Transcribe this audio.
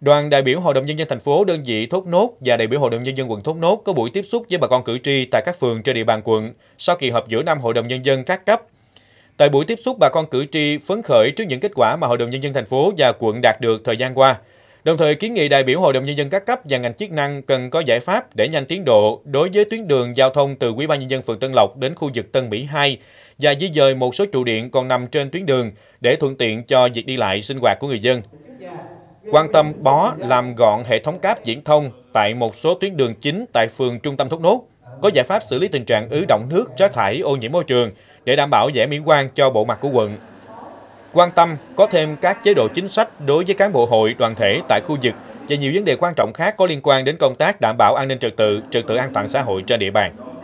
Đoàn đại biểu Hội đồng Nhân dân thành phố đơn vị Thốt Nốt và đại biểu Hội đồng Nhân dân quận Thốt Nốt có buổi tiếp xúc với bà con cử tri tại các phường trên địa bàn quận sau kỳ họp giữa năm Hội đồng Nhân dân các cấp. Tại buổi tiếp xúc, bà con cử tri phấn khởi trước những kết quả mà Hội đồng Nhân dân thành phố và quận đạt được thời gian qua, đồng thời kiến nghị đại biểu Hội đồng Nhân dân các cấp và ngành chức năng cần có giải pháp để nhanh tiến độ đối với tuyến đường giao thông từ Ủy ban Nhân dân phường Tân Lộc đến khu vực Tân Mỹ 2 và di dời một số trụ điện còn nằm trên tuyến đường để thuận tiện cho việc đi lại sinh hoạt của người dân quan tâm bó làm gọn hệ thống cáp diễn thông tại một số tuyến đường chính tại phường trung tâm Thốt Nốt, có giải pháp xử lý tình trạng ứ động nước, rác thải, ô nhiễm môi trường để đảm bảo giải miễn quan cho bộ mặt của quận. Quan tâm có thêm các chế độ chính sách đối với cán bộ hội, đoàn thể tại khu vực và nhiều vấn đề quan trọng khác có liên quan đến công tác đảm bảo an ninh trật tự, trật tự an toàn xã hội trên địa bàn.